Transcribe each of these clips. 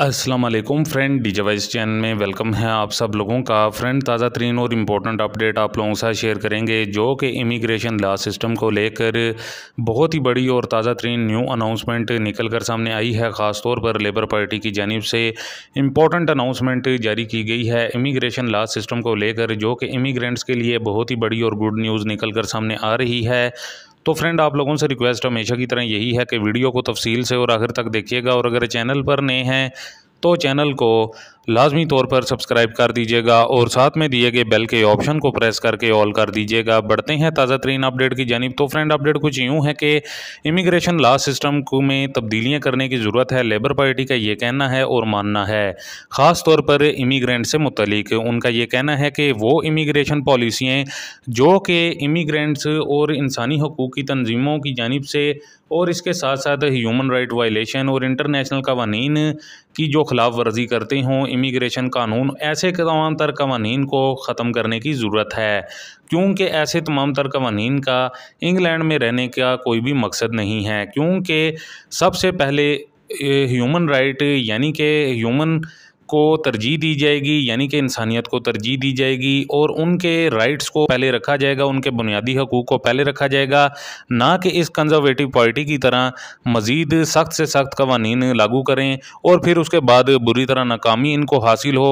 अस्सलाम वालेकुम friend D voice channel में वेलकम है आप सब लोगों का फ्रेंड ताज़ा तरीन और इम्पोर्टेंट अपडेट आप लोगों के साथ शेयर करेंगे जो कि इमिग्रेशन ला सिस्टम को लेकर बहुत ही बड़ी और ताज़ा तरीन न्यू अनाउंसमेंट निकल कर सामने आई है ख़ास तौर पर लेबर पार्टी की जानब से इम्पोर्टेंट अनाउंसमेंट जारी की गई है इमिग्रेशन ला सिस्टम को लेकर जो कि इमिग्रेंट्स के लिए बहुत ही बड़ी और गुड न्यूज़ निकल कर सामने आ रही है तो फ्रेंड आप लोगों से रिक्वेस्ट हमेशा की तरह यही है कि वीडियो को तफसील से और आखिर तक देखिएगा और अगर चैनल पर नए हैं तो चैनल को लाजमी तौर पर सब्सक्राइब कर दीजिएगा और साथ में दिए गए बेल के ऑप्शन को प्रेस करके ऑल कर दीजिएगा बढ़ते हैं ताज़ा तरीन अपडेट की जानब तो फ्रेंड अपडेट कुछ यूँ है कि इमिग्रेशन ला सिस्टम को में तब्दीलियाँ करने की ज़रूरत है लेबर पार्टी का ये कहना है और मानना है ख़ास तौर पर इमीग्रेंट से मुतलिक उनका ये कहना है कि वो इमीग्रेशन पॉलिसियाँ जो कि इमीग्रेंट्स और इंसानी हकूक़ की तनजीमों की जानब से और इसके साथ साथ ह्यूमन राइट वायलेशन और इंटरनेशनल कवानीन की जो खिलाफ वर्जी करते हों इमिग्रेशन कानून ऐसे तमाम तर कवानीन को ख़त्म करने की ज़रूरत है क्योंकि ऐसे तमाम तर कवानीन का इंग्लैंड में रहने का कोई भी मकसद नहीं है क्योंकि सबसे पहले ह्यूमन राइट यानी कि ह्यूमन को तरजीह दी जाएगी यानी कि इंसानियत को तरजीह दी जाएगी और उनके राइट्स को पहले रखा जाएगा उनके बुनियादी हकूक़ को पहले रखा जाएगा ना कि इस कंजर्वेटिव पार्टी की तरह मज़ीद सख्त से सख्त कवानीन लागू करें और फिर उसके बाद बुरी तरह नाकामी इनको हासिल हो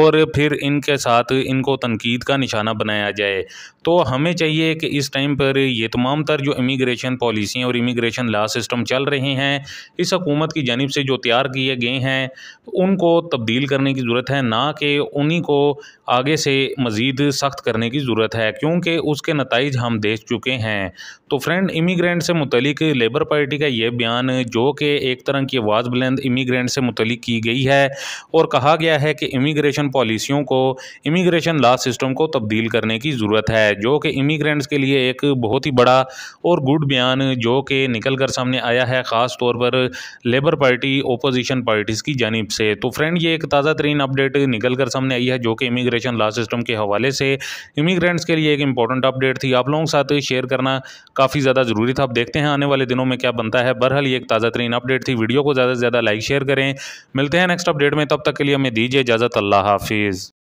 और फिर इनके साथ इनको तनकीद का निशाना बनाया जाए तो हमें चाहिए कि इस टाइम पर ये तमाम तर जो इमिग्रेशन पॉलिसियाँ और इमिग्रेशन लॉ सिस्टम चल रहे हैं इस हकूमत की जानब से जो तैयार किए गए हैं उनको तब्दील डील करने की ज़रूरत है ना कि उन्हीं को आगे से मज़ीद सख्त करने की ज़रूरत है क्योंकि उसके नतज हम देख चुके हैं तो फ्रेंड इमीग्रेंट से मुतलिक लेबर पार्टी का यह बयान जो कि एक तरह की आवाज़ बुलंद इमीग्रेंट से मुतलिक की गई है और कहा गया है कि इमीग्रेशन पॉलिसियों को इमीग्रेशन लॉ सिस्टम को तब्दील करने की ज़रूरत है जो कि इमीग्रेंट्स के लिए एक बहुत ही बड़ा और गुड बयान जो कि निकल कर सामने आया है ख़ास तौर पर लेबर पार्टी ओपोजिशन पार्टीज़ की जानब से तो फ्रेंड ये एक ताज़ा तरीन अपडेट निकल कर सामने आई है जो कि इमिग्रेशन लॉ सिस्टम के हवाले से इमिग्रेंट्स के लिए एक इंपॉर्टेंट अपडेट थी आप लोगों के साथ शेयर करना काफ़ी ज़्यादा ज़रूरी था आप देखते हैं आने वाले दिनों में क्या बनता है बहरहाल ये एक ताज़ा तरीन अपडेट थी वीडियो को ज़्यादा से ज़्यादा लाइक शेयर करें मिलते हैं नेक्स्ट अपडेट में तब तक के लिए हमें दीजिए इजाज़त अल्लाह हाफिज़